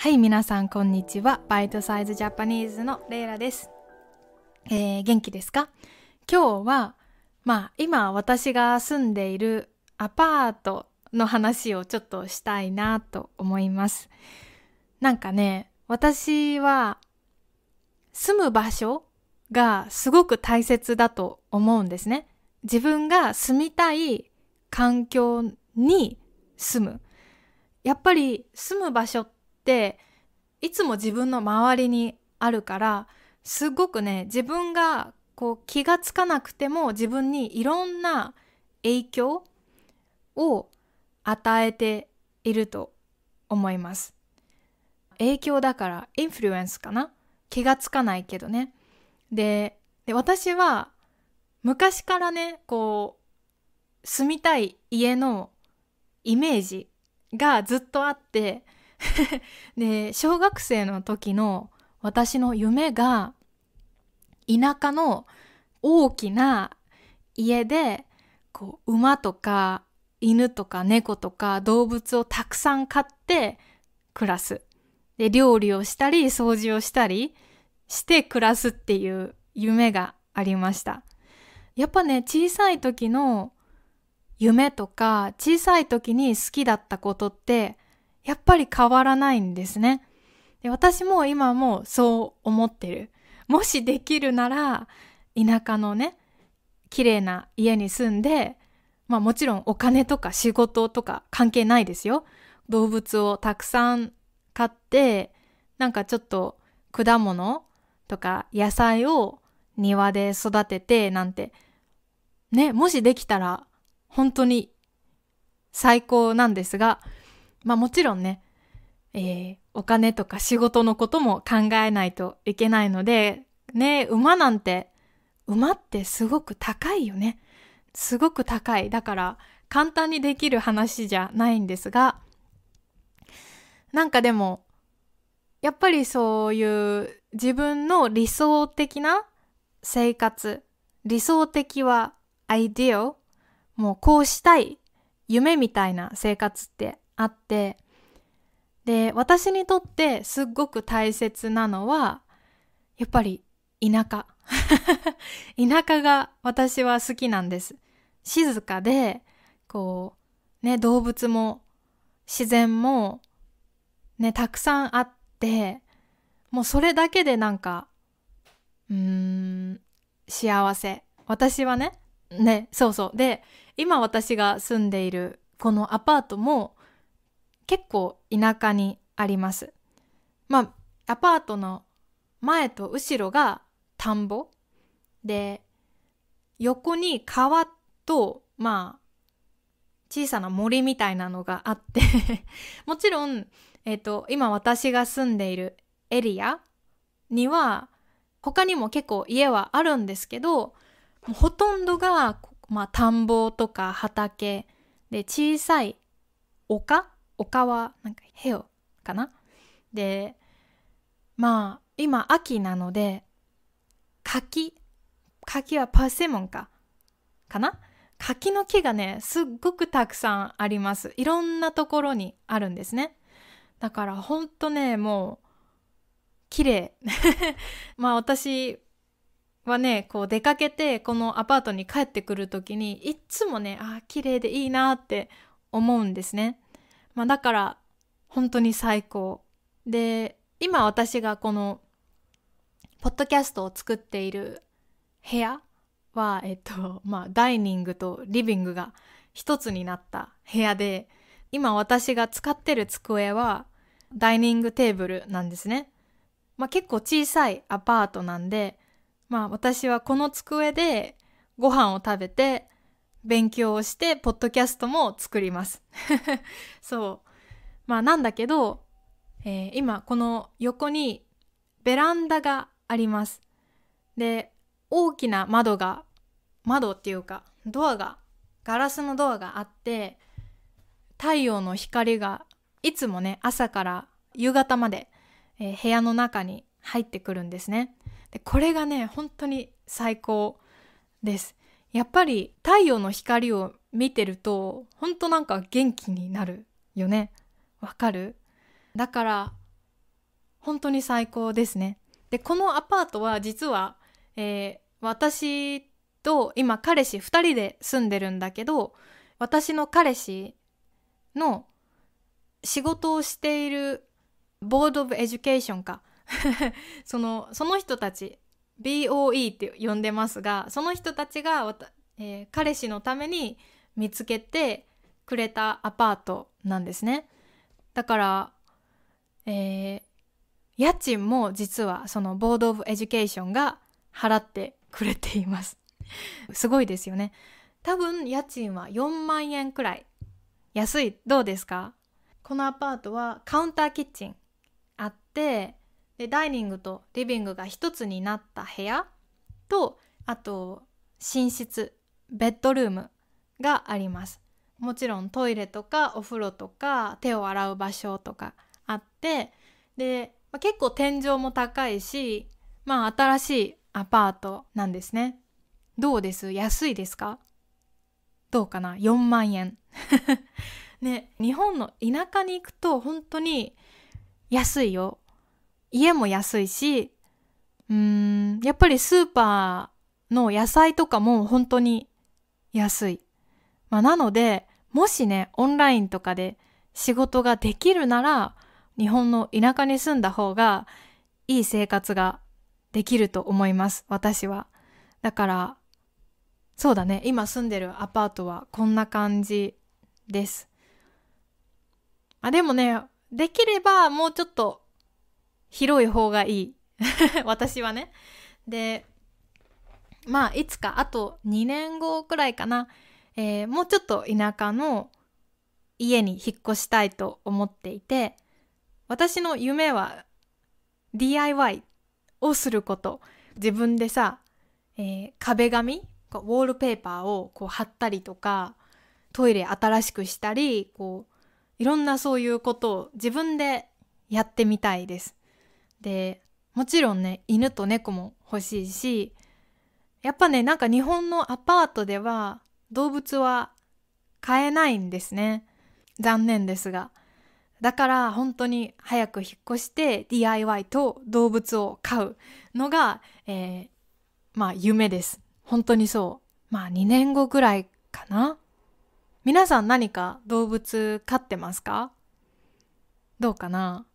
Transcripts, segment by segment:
はい、皆さんこんにちは。バイトサイズジャパニーズのレイラです。えー、元気ですか今日は、まあ、今私が住んでいるアパートの話をちょっとしたいなと思います。なんかね、私は住む場所がすごく大切だと思うんですね。自分が住みたい環境に住む。やっぱり住む場所ってっていつも自分の周りにあるからすごくね自分がこう気がつかなくても自分にいろんな影響を与えていると思います。影響だからインフルエンスかな気がつかないけどね。で私は昔からねこう住みたい家のイメージがずっとあってで、小学生の時の私の夢が、田舎の大きな家で、こう、馬とか犬とか猫とか動物をたくさん飼って暮らす。で、料理をしたり、掃除をしたりして暮らすっていう夢がありました。やっぱね、小さい時の夢とか、小さい時に好きだったことって、やっぱり変わらないんですね。で私も今もそう思ってる。もしできるなら、田舎のね、綺麗な家に住んで、まあもちろんお金とか仕事とか関係ないですよ。動物をたくさん飼って、なんかちょっと果物とか野菜を庭で育ててなんて、ね、もしできたら本当に最高なんですが、まあもちろんね、えー、お金とか仕事のことも考えないといけないので、ね、馬なんて、馬ってすごく高いよね。すごく高い。だから簡単にできる話じゃないんですが、なんかでも、やっぱりそういう自分の理想的な生活、理想的はアイディアもうこうしたい夢みたいな生活ってあってで私にとってすっごく大切なのはやっぱり田舎 田舎が私は好きなんです静かでこうね動物も自然もねたくさんあってもうそれだけでなんかうーん幸せ私はねねそうそうで今私が住んでいるこのアパートも結構田舎にあります。まあアパートの前と後ろが田んぼで横に川とまあ小さな森みたいなのがあって もちろん、えーと、と今私が住んでいるエリアには他にも結構家はあるんですけどほとんどが、まあ、田んぼとか畑で小さい丘丘はなんかヘオかなでまあ今秋なので柿柿はパセモンかかな柿の木がねすっごくたくさんありますいろんなところにあるんですねだからほんとねもう綺麗 まあ私はねこう出かけてこのアパートに帰ってくる時にいっつもねあ綺麗でいいなって思うんですねまあ、だから本当に最高で今私がこのポッドキャストを作っている部屋は、えっとまあ、ダイニングとリビングが一つになった部屋で今私が使ってる机はダイニングテーブルなんですね、まあ、結構小さいアパートなんで、まあ、私はこの机でご飯を食べて勉強をして、ポッドキャストも作ります。そう。まあなんだけど、えー、今この横にベランダがあります。で、大きな窓が、窓っていうか、ドアが、ガラスのドアがあって、太陽の光がいつもね、朝から夕方まで、えー、部屋の中に入ってくるんですね。で、これがね、本当に最高です。やっぱり太陽の光を見てるとほんとなんか元気になるよねわかるだから本当に最高ですねでこのアパートは実は、えー、私と今彼氏2人で住んでるんだけど私の彼氏の仕事をしているボード・オブ・エデュケーションか そのその人たち BOE って呼んでますがその人たちが、えー、彼氏のために見つけてくれたアパートなんですね。だから、えー、家賃も実はそのボード・オブ・エデュケーションが払ってくれています。すごいですよね。多分家賃は4万円くらい。安い。どうですかこのアパートはカウンターキッチンあってでダイニングとリビングが一つになった部屋とあと寝室ベッドルームがありますもちろんトイレとかお風呂とか手を洗う場所とかあってで、まあ、結構天井も高いしまあ新しいアパートなんですねどうです安いですかどうかな4万円 ね日本の田舎に行くと本当に安いよ家も安いし、うん、やっぱりスーパーの野菜とかも本当に安い。まあ、なので、もしね、オンラインとかで仕事ができるなら、日本の田舎に住んだ方がいい生活ができると思います、私は。だから、そうだね、今住んでるアパートはこんな感じです。あでもね、できればもうちょっと広い方がいい 私はねでまあいつかあと2年後くらいかな、えー、もうちょっと田舎の家に引っ越したいと思っていて私の夢は DIY をすること自分でさ、えー、壁紙ウォールペーパーをこう貼ったりとかトイレ新しくしたりこういろんなそういうことを自分でやってみたいです。でもちろんね犬と猫も欲しいしやっぱねなんか日本のアパートでは動物は飼えないんですね残念ですがだから本当に早く引っ越して DIY と動物を飼うのが、えー、まあ夢です本当にそうまあ2年後ぐらいかな皆さん何か動物飼ってますかどうかな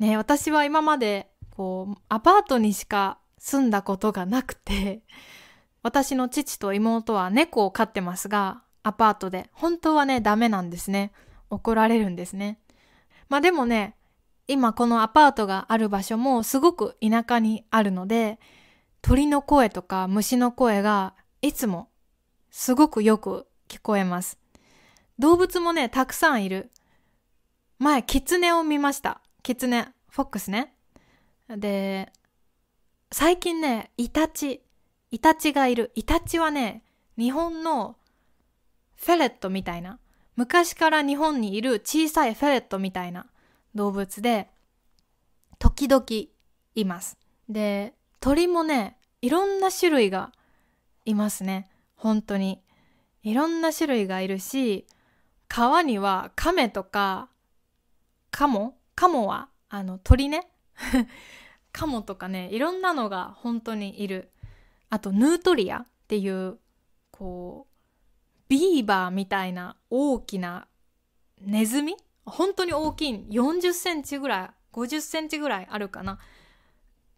ね、私は今まで、こう、アパートにしか住んだことがなくて、私の父と妹は猫を飼ってますが、アパートで、本当はね、ダメなんですね。怒られるんですね。まあでもね、今このアパートがある場所もすごく田舎にあるので、鳥の声とか虫の声がいつもすごくよく聞こえます。動物もね、たくさんいる。前、キツネを見ました。キツネ、フォックスね。で、最近ね、イタチ、イタチがいる。イタチはね、日本のフェレットみたいな。昔から日本にいる小さいフェレットみたいな動物で、時々います。で、鳥もね、いろんな種類がいますね。本当に。いろんな種類がいるし、川には亀とか、カモカモはあの鳥ね カモとかねいろんなのが本当にいるあとヌートリアっていうこうビーバーみたいな大きなネズミ本当に大きい40センチぐらい50センチぐらいあるかな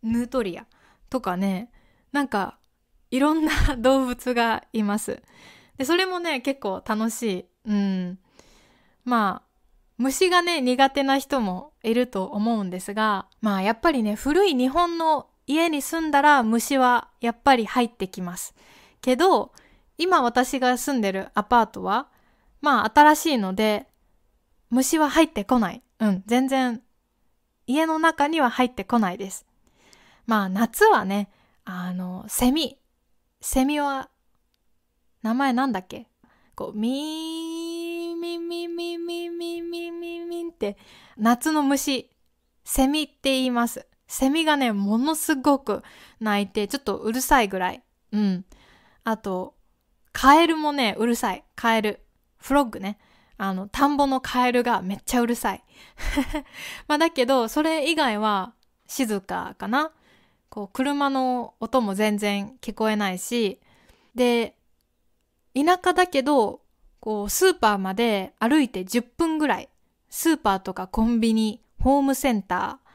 ヌートリアとかねなんかいろんな動物がいますでそれもね結構楽しいうんまあ虫がね苦手な人もいると思うんですが、まあやっぱりね、古い日本の家に住んだら虫はやっぱり入ってきます。けど、今私が住んでるアパートは、まあ新しいので、虫は入ってこない。うん、全然、家の中には入ってこないです。まあ夏はね、あの、セミ。セミは、名前なんだっけこう、ーミンミンミンミンミンミンミンミンって夏の虫セミって言いますセミがねものすごく鳴いてちょっとうるさいぐらいうんあとカエルもねうるさいカエルフロッグねあの田んぼのカエルがめっちゃうるさい まあだけどそれ以外は静かかなこう車の音も全然聞こえないしで田舎だけどこう、スーパーまで歩いて10分ぐらい、スーパーとかコンビニ、ホームセンター、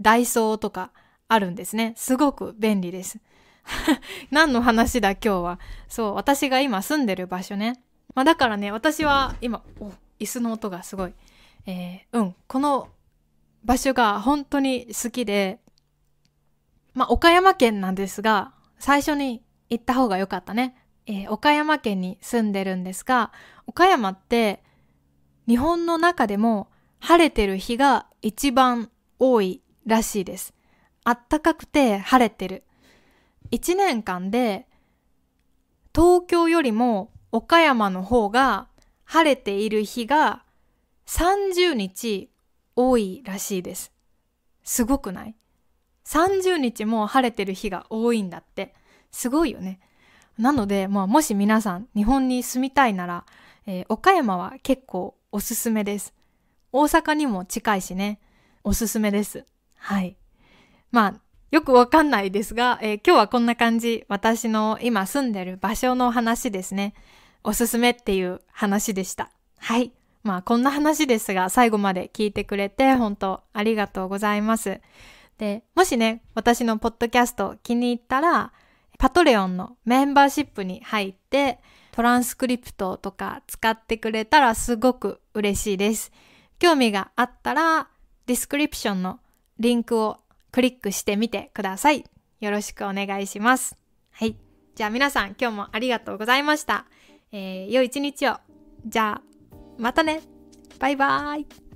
ダイソーとかあるんですね。すごく便利です。何の話だ今日は。そう、私が今住んでる場所ね。まあだからね、私は今、お、椅子の音がすごい。えー、うん、この場所が本当に好きで、まあ岡山県なんですが、最初に行った方が良かったね。えー、岡山県に住んでるんですが、岡山って日本の中でも晴れてる日が一番多いらしいです。あったかくて晴れてる。1年間で東京よりも岡山の方が晴れている日が30日多いらしいです。すごくない ?30 日も晴れてる日が多いんだって。すごいよね。なので、まあ、もし皆さん日本に住みたいなら、えー、岡山は結構おすすめです。大阪にも近いしね、おすすめです。はい。まあ、よくわかんないですが、えー、今日はこんな感じ、私の今住んでる場所の話ですね。おすすめっていう話でした。はい。まあ、こんな話ですが、最後まで聞いてくれて、本当ありがとうございます。で、もしね、私のポッドキャスト気に入ったら、パトレオンのメンバーシップに入ってトランスクリプトとか使ってくれたらすごく嬉しいです。興味があったらディスクリプションのリンクをクリックしてみてください。よろしくお願いします。はい。じゃあ皆さん今日もありがとうございました。えー、良い一日を。じゃあまたね。バイバーイ。